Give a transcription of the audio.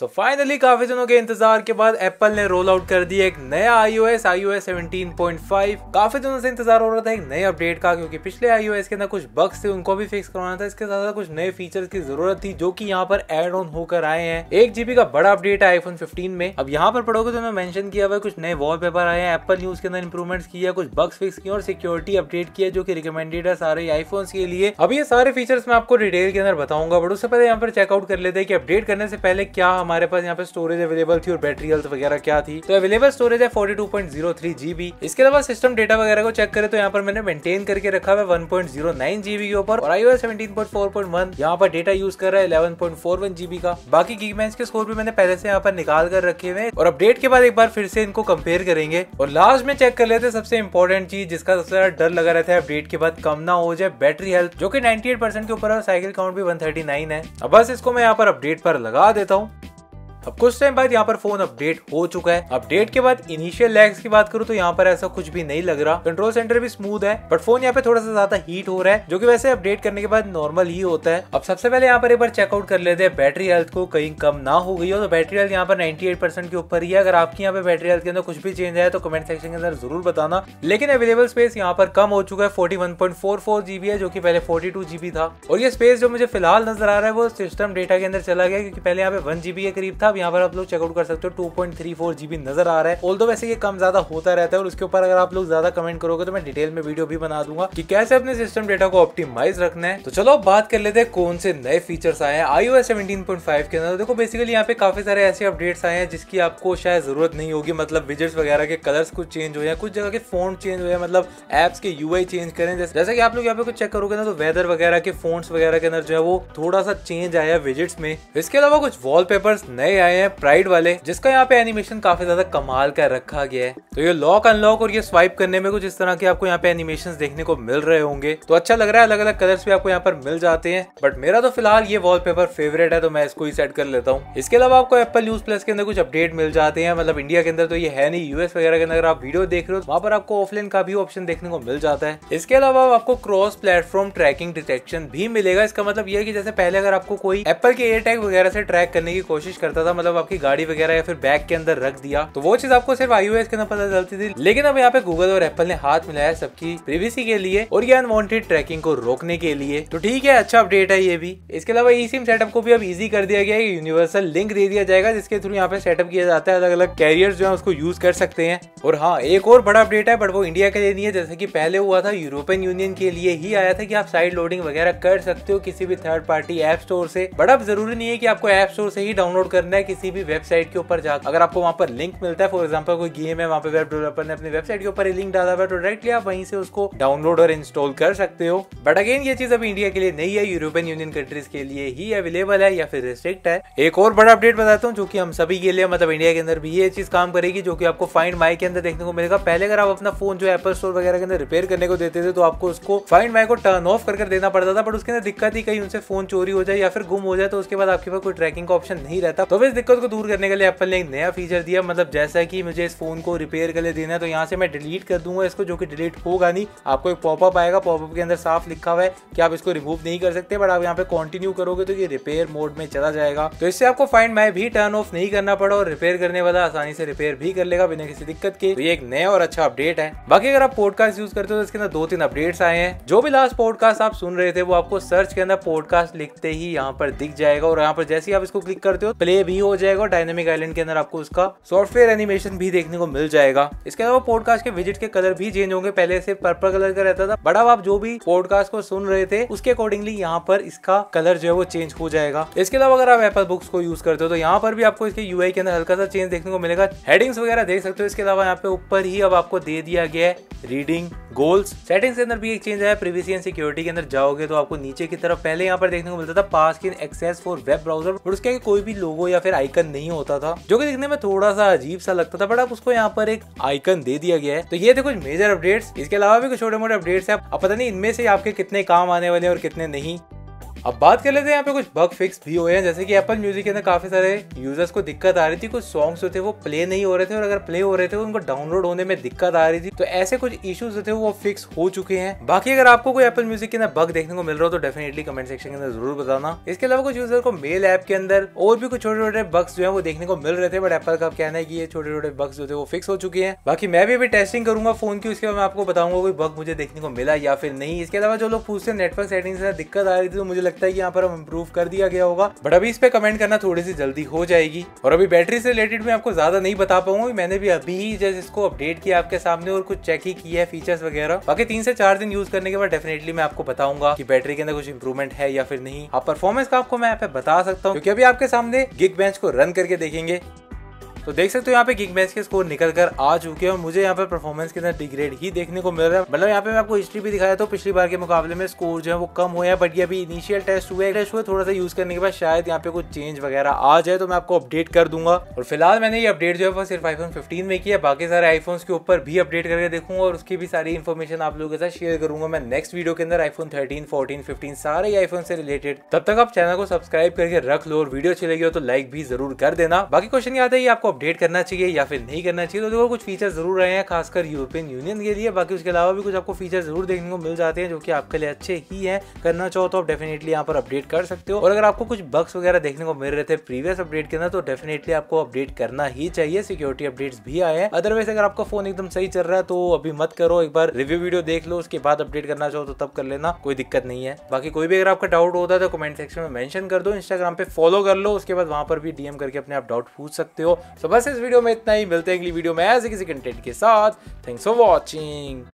so finally काफी दिनों के इंतजार के बाद एप्पल ने रोल आउट कर दिया एक नया एस सेवनटीन पॉइंट फाइव काफी दिनों से इंतजार हो रहा था एक नए अपडेट का क्योंकि पिछले एस के अंदर कुछ बग्स थे उनको भी फिक्स करवाना था इसके साथ साथ कुछ नए फीचर्स की जरूरत थी जो कि यहाँ पर एड ऑन होकर आए हैं एक जीबी का बड़ा अपडेट है आईफोन फिफ्टीन में अब यहाँ पर पढ़ोगे तो मैं मैंशन किया हुआ कुछ नए वॉलपेपर आए हैं एप्पल न्यूज के अंदर इंप्रूवमेंट किया कुछ बग्स फिक्स किए और सिक्योरिटी अपडेट किया जो की रिकमेंडेड है सारे आईफोन के लिए अब ये सारे फीचर्स मैं आपको डिटेल के अंदर बताऊंगा बट उससे पहले यहाँ पर चेकआउट कर लेते हैं कि अपडेट करने से पहले क्या हमारे पास यहाँ पे स्टोरेज अवेलेबल थी और बैटरी हेल्थ वगैरह क्या थी तो अवेलेबल स्टोरेज है forty two point zero three GB इसके अलावा सिस्टम डेटा वगैरह को चेक करें तो यहाँ पर मैंने मेंटेन करके रखा हुआ one point zero nine GB के ऊपर और I iOS seventeen point four point one यहाँ पर डेटा यूज कर रहा है eleven point four one GB का बाकी मैच के स्कोर भी मैंने पहले से यहाँ पर निकाल कर रखे हुए और अपडेट के बाद एक बार फिर से इनको कंपेयर करेंगे और लास्ट में चेक कर लेते सबसे इंपॉर्टेंट चीज जिसका सबसे ज्यादा डर लगा रहता है अपडेट के बाद कम ना हो जाए बैटरी हेल्थ जो कि 98 परसेंट के ऊपर है साइकिल काउंट भी 139 है अब बस इसको मैं यहाँ पर अपडेट पर लगा देता हूँ अब कुछ टाइम बाद यहाँ पर फोन अपडेट हो चुका है अपडेट के बाद इनिशियल लैग्स की बात करूँ तो यहाँ पर ऐसा कुछ भी नहीं लग रहा कंट्रोल सेंटर भी स्मूथ है बट फोन यहाँ पे थोड़ा सा ज्यादा हीट हो रहा है जो की वैसे अपडेट करने के बाद नॉर्मल ही होता है अब सबसे पहले यहाँ पर एक बार चेकआउट कर लेते हैं बैटरी हेल्थ को कहीं कम ना हो गई हो तो बैटरी हेल्थ यहाँ पर नाइन्टी के ऊपर ही है अगर आपकी यहाँ पे बैटरी हेल्थ के अंदर कुछ भी चेंज आया तो कमेंट सेक्शन के अंदर जरूर बताना लेकिन अवेलेबल स्पेस यहाँ पर कम हो चुका है फोर्टी है जो की पहले फोर्टी जीबी था और ये स्पेस जो मुझे फिलहाल नजर आ रहा है वो सिस्टम डेटा के अंदर चला गया क्योंकि पहले यहाँ पे वन जीबी करीब था आप यहाँ पर आप लोग चेकआउट कर सकते हो two point three four GB नजर आ रहा है ऑल वैसे ये कम ज्यादा होता रहता है और उसके ऊपर अगर आप लोग ज्यादा कमेंट करोगे तो मैं डिटेल में वीडियो भी बना दूंगा कि कैसे अपने सिस्टम डेटा को ऑप्टिमाइज रखना है तो चलो बात कर लेते हैं कौन से नए फीचर्स आए हैं आईओएस 17.5 के अंदर देखो बेसिकली यहाँ पे काफी सारे ऐसे अपडेट्स आए हैं जिसकी आपको शायद जरूरत नहीं होगी मतलब विजिट्स वगैरह के कलर्स कुछ चेंज हुए हैं कुछ जगह के फोन चेंज हुए हैं मतलब एप्स के यूआई चेंज करें जैसे कि आप लोग यहाँ पे कुछ चेक करोगे ना तो वेदर वगैरह के फोन वगैरह के अंदर जो है वो थोड़ा सा चेंज आया विजिट्स में इसके अलावा कुछ वॉलपेपर्स नए आए हैं प्राइड वाले जिसका यहाँ पे एनिमेशन काफी ज्यादा कमाल का रखा गया है तो ये लॉक अनलॉक और ये स्वाइप करने में कुछ इस तरह के आपको यहाँ पे एनिमेशन देखने को मिल रहे होंगे तो अच्छा लग रहा है अलग अलग कलर्स भी आपको यहाँ पर मिल जाते हैं बट मेरा तो फिलहाल ये वॉलपेपर फेवरेट है तो मैं इसको ही सेट कर लेता हूँ इसके अलावा आपको एप्पल न्यूज प्लस के अंदर कुछ अपडेट मिल जाते हैं मतलब इंडिया के अंदर तो ये है नहीं यूएस वगैरह के अंदर आप वीडियो देख रहे हो तो वहाँ पर आपको ऑफलाइन का भी ऑप्शन देखने को मिल जाता है इसके अलावा आपको क्रॉस प्लेटफॉर्म ट्रैकिंग डिटेक्शन भी मिलेगा इसका मतलब यह कि जैसे पहले अगर आपको कोई एप्पल के एयर टैग वगैरह से ट्रैक करने की कोशिश करता था था मतलब आपकी गाड़ी वगैरह या फिर बैग के अंदर रख दिया तो वो चीज आपको सिर्फ आईओएस के अंदर पता चलती थी लेकिन अब यहाँ पे गूगल और एप्पल ने हाथ मिलाया सबकी प्रीवीसी के लिए और ये अनवॉन्टेड ट्रैकिंग को रोकने के लिए तो ठीक है अच्छा अपडेट है ये भी इसके अलावा ई सिम सेटअप को भी अब इजी कर दिया गया है यूनिवर्सल लिंक दे दिया जाएगा जिसके थ्रू यहाँ पे सेटअप किया जाता है अलग अलग कैरियर जो है उसको यूज कर सकते हैं और हाँ एक और बड़ा अपडेट है बट वो इंडिया के लिए नहीं है जैसे की पहले हुआ था यूरोपियन यूनियन के लिए ही आया था कि आप साइड लोडिंग वगैरह कर सकते हो किसी भी थर्ड पार्टी एप स्टोर से बट अब जरूरी नहीं है की आपको एप स्टोर से ही डाउनलोड करना है है किसी भी वेबसाइट के ऊपर जाकर अगर आपको वहां पर लिंक मिलता है फॉर एग्जाम्पल कोई गेम है वहाँ पे वेब डेवलपर ने अपनी वेबसाइट के ऊपर लिंक डाला हुआ है तो डायरेक्टली आप वहीं से उसको डाउनलोड और इंस्टॉल कर सकते हो बट अगेन ये चीज अभी इंडिया के लिए नहीं है यूरोपियन यूनियन कंट्रीज के लिए ही अवेलेबल है या फिर रिस्ट्रिक्ट है एक और बड़ा अपडेट बताता हूँ जो की हम सभी के लिए मतलब इंडिया के अंदर भी ये चीज काम करेगी जो की आपको फाइंड माई के अंदर देखने को मिलेगा पहले अगर आप अपना फोन जो एप्पल स्टोर वगैरह के अंदर रिपेयर करने को देते थे तो आपको उसको फाइंड माई को टर्न ऑफ करके देना पड़ता था बट उसके अंदर दिक्कत ही कहीं उनसे फोन चोरी हो जाए या फिर गुम हो जाए तो उसके बाद आपके पास कोई ट्रैकिंग का ऑप्शन नहीं रहता तो इस दिक्कत को दूर करने के लिए एप्पल ने एक नया फीचर दिया मतलब जैसा कि मुझे इस फोन को रिपेयर के लिए देना है तो यहाँ से मैं डिलीट कर दूंगा इसको जो कि डिलीट होगा नहीं आपको एक पॉपअप आएगा पॉपअप के अंदर साफ लिखा हुआ है कि आप इसको रिमूव नहीं कर सकते बट आप यहाँ पे कंटिन्यू करोगे तो ये रिपेयर मोड में चला जाएगा तो इससे आपको फाइंड माई भी टर्न ऑफ नहीं करना पड़ा और रिपेयर करने वाला आसानी से रिपेयर भी कर लेगा बिना किसी दिक्कत के तो ये एक नया और अच्छा अपडेट है बाकी अगर आप पॉडकास्ट यूज करते हो तो इसके अंदर दो तीन अपडेट्स आए हैं जो भी लास्ट पॉडकास्ट आप सुन रहे थे वो आपको सर्च के अंदर पॉडकास्ट लिखते ही यहाँ पर दिख जाएगा और यहाँ पर जैसे ही आप इसको क्लिक करते हो प्ले भी न्यू हो जाएगा डायनेमिक आइलैंड के अंदर आपको उसका सॉफ्टवेयर एनिमेशन भी देखने को मिल जाएगा इसके अलावा पॉडकास्ट के विजिट के कलर भी चेंज होंगे पहले से पर्पल कलर का रहता था बट अब आप जो भी पॉडकास्ट को सुन रहे थे उसके अकॉर्डिंगली यहाँ पर इसका कलर जो है वो चेंज हो जाएगा इसके अलावा अगर आप एपल बुक्स को यूज करते हो तो यहाँ पर भी आपको इसके यूआई के अंदर हल्का सा चेंज देखने को मिलेगा हेडिंग्स वगैरह देख सकते हो इसके अलावा यहाँ पे ऊपर ही अब आपको दे दिया गया है रीडिंग गोल्स सेटिंग्स के अंदर भी एक चेंज आया प्रीवियसी एंड सिक्योरिटी के अंदर जाओगे तो आपको नीचे की तरफ पहले यहाँ पर देखने को मिलता था pass in access for web browser और उसके कोई भी लोगो या फिर फिर आइकन नहीं होता था जो कि दिखने में थोड़ा सा अजीब सा लगता था बट अब उसको यहाँ पर एक आइकन दे दिया गया है तो ये थे कुछ मेजर अपडेट्स इसके अलावा भी कुछ छोटे मोटे अपडेट्स है अब पता नहीं इनमें से आपके कितने काम आने वाले हैं और कितने नहीं अब बात कर लेते हैं यहाँ पे कुछ बग फिक्स भी हुए हैं जैसे कि एप्पल म्यूजिक के अंदर काफी सारे यूजर्स को दिक्कत आ रही थी कुछ सॉन्ग्स जो थे वो प्ले नहीं हो रहे थे और अगर प्ले हो रहे थे तो उनको डाउनलोड होने में दिक्कत आ रही थी तो ऐसे कुछ इश्यूज जो थे वो फिक्स हो चुके हैं बाकी अगर आपको कोई एप्पल म्यूजिक के अंदर बग देखने को मिल रहा हो तो डेफिनेटली कमेंट सेक्शन के अंदर जरूर बताना इसके अलावा कुछ यूजर को मेल ऐप के अंदर और भी कुछ छोटे छोटे बग्स जो है वो देखने को मिल रहे थे बट एप्पल का कहना है कि ये छोटे छोटे बग्स जो थे वो फिक्स हो चुके हैं बाकी मैं भी अभी टेस्टिंग करूंगा फोन की उसके बाद मैं आपको बताऊंगा कोई बग मुझे देखने को मिला या फिर नहीं इसके अलावा जो लोग पूछते हैं नेटवर्क सेटिंग से दिक्कत आ रही थी तो मुझे लगता है कि यहाँ पर हम इम्प्रूव कर दिया गया होगा बट अभी इस पे कमेंट करना थोड़ी सी जल्दी हो जाएगी और अभी बैटरी से रिलेटेड मैं आपको ज्यादा नहीं बता पाऊंगा मैंने भी अभी ही जस्ट इसको अपडेट किया आपके सामने और कुछ चेक ही किया है फीचर्स वगैरह बाकी तीन से चार दिन यूज करने के बाद डेफिनेटली मैं आपको बताऊंगा की बैटरी के अंदर कुछ इंप्रूवमेंट है या फिर नहीं आप परफॉर्मेंस का आपको मैं यहाँ पे बता सकता हूँ क्योंकि अभी आपके सामने गिग बेंच को रन करके देखेंगे तो देख सकते हो यहाँ पे गिग मैच के स्कोर निकल कर आ चुके हैं और मुझे यहाँ पे परफॉर्मेंस के अंदर डिग्रेड ही देखने को मिल रहा है मतलब यहाँ पे मैं आपको हिस्ट्री भी दिखाया तो पिछली बार के मुकाबले में स्कोर जो है वो कम हुए हैं बट ये अभी इनिशियल टेस्ट हुए टेस्ट हुए थोड़ा सा यूज करने के बाद शायद यहाँ पे कुछ चेंज वगैरह आ जाए तो मैं आपको अपडेट कर दूंगा और फिलहाल मैंने ये अपडेट जो है वो सिर्फ आईफोन फिफ्टीन में किया बाकी सारे आईफोन के ऊपर भी अपडेट करके देखूंगा और उसकी भी सारी इन्फॉर्मेशन आप लोगों के साथ शेयर करूंगा मैं नेक्स्ट वीडियो के अंदर आईफोन थर्टीन फोर्टीन फिफ्टीन सारे आईफोन से रिलेटेड तब तक आप चैनल को सब्सक्राइब करके रख लो और वीडियो अच्छी लगी हो तो लाइक भी जरूर कर देना बाकी क्वेश्चन याद है आपको अपडेट करना चाहिए या फिर नहीं करना चाहिए तो देखो कुछ फीचर ज़रूर आए हैं खासकर यूरोपियन यूनियन के लिए बाकी उसके अलावा भी कुछ आपको फीचर ज़रूर देखने को मिल जाते हैं जो कि आपके लिए अच्छे ही है करना चाहो तो आप डेफिनेटली यहाँ पर अपडेट कर सकते हो और अगर आपको कुछ बग्स वगैरह देखने को मिल रहे थे प्रीवियस अपडेट के अंदर तो डेफिनेटली आपको अपडेट करना ही चाहिए सिक्योरिटी अपडेट भी आए हैं अदरवाइज अगर आपका फोन एकदम सही चल रहा है तो अभी मत करो एक बार रिव्यू वीडियो देख लो उसके बाद अपडेट करना चाहो तो तब कर लेना कोई दिक्कत नहीं है बाकी कोई भी अगर आपका डाउट होता है तो कमेंट सेक्शन में मेंशन कर दो इंस्टाग्राम पे फॉलो कर लो उसके बाद वहां पर भी डीएम करके अपने आप डाउट पूछ सकते हो सो बस इस वीडियो में इतना ही मिलते हैं अगली वीडियो में ऐसे किसी कंटेंट के साथ थैंक्स फॉर वॉचिंग